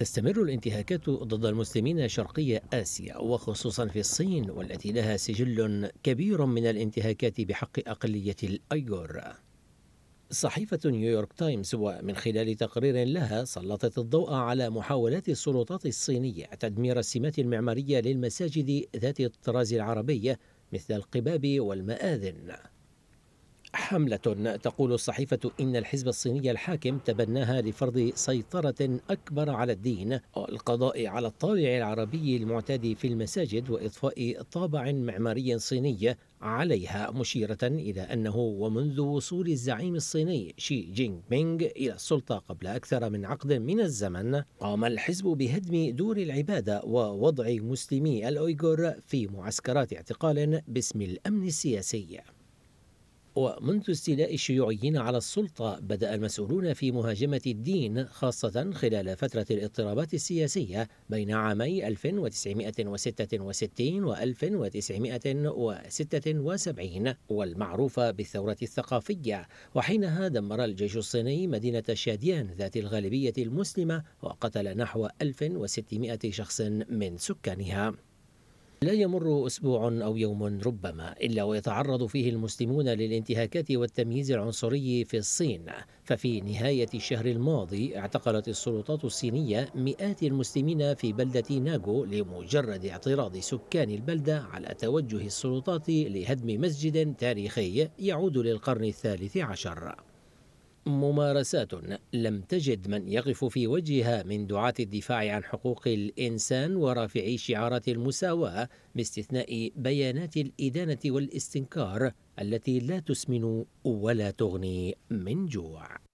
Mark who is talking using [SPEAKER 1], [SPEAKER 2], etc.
[SPEAKER 1] تستمر الانتهاكات ضد المسلمين شرقي آسيا وخصوصا في الصين والتي لها سجل كبير من الانتهاكات بحق أقلية الايغور. صحيفة نيويورك تايمز ومن خلال تقرير لها سلطت الضوء على محاولات السلطات الصينية تدمير السمات المعمارية للمساجد ذات الطراز العربي مثل القباب والمآذن حملة تقول الصحيفة إن الحزب الصيني الحاكم تبناها لفرض سيطرة أكبر على الدين والقضاء على الطابع العربي المعتاد في المساجد وإضفاء طابع معماري صيني عليها مشيرة إلى أنه ومنذ وصول الزعيم الصيني شي جينغ بينغ إلى السلطة قبل أكثر من عقد من الزمن قام الحزب بهدم دور العبادة ووضع مسلمي الأويغور في معسكرات اعتقال باسم الأمن السياسي ومنذ استيلاء الشيوعيين على السلطة بدأ المسؤولون في مهاجمة الدين خاصة خلال فترة الاضطرابات السياسية بين عامي 1966 و 1976 والمعروفة بالثورة الثقافية وحينها دمر الجيش الصيني مدينة شاديان ذات الغالبية المسلمة وقتل نحو 1600 شخص من سكانها لا يمر أسبوع أو يوم ربما إلا ويتعرض فيه المسلمون للانتهاكات والتمييز العنصري في الصين ففي نهاية الشهر الماضي اعتقلت السلطات الصينية مئات المسلمين في بلدة ناغو لمجرد اعتراض سكان البلدة على توجه السلطات لهدم مسجد تاريخي يعود للقرن الثالث عشر ممارسات لم تجد من يقف في وجهها من دعاة الدفاع عن حقوق الإنسان ورافعي شعارات المساواة باستثناء بيانات الإدانة والاستنكار التي لا تسمن ولا تغني من جوع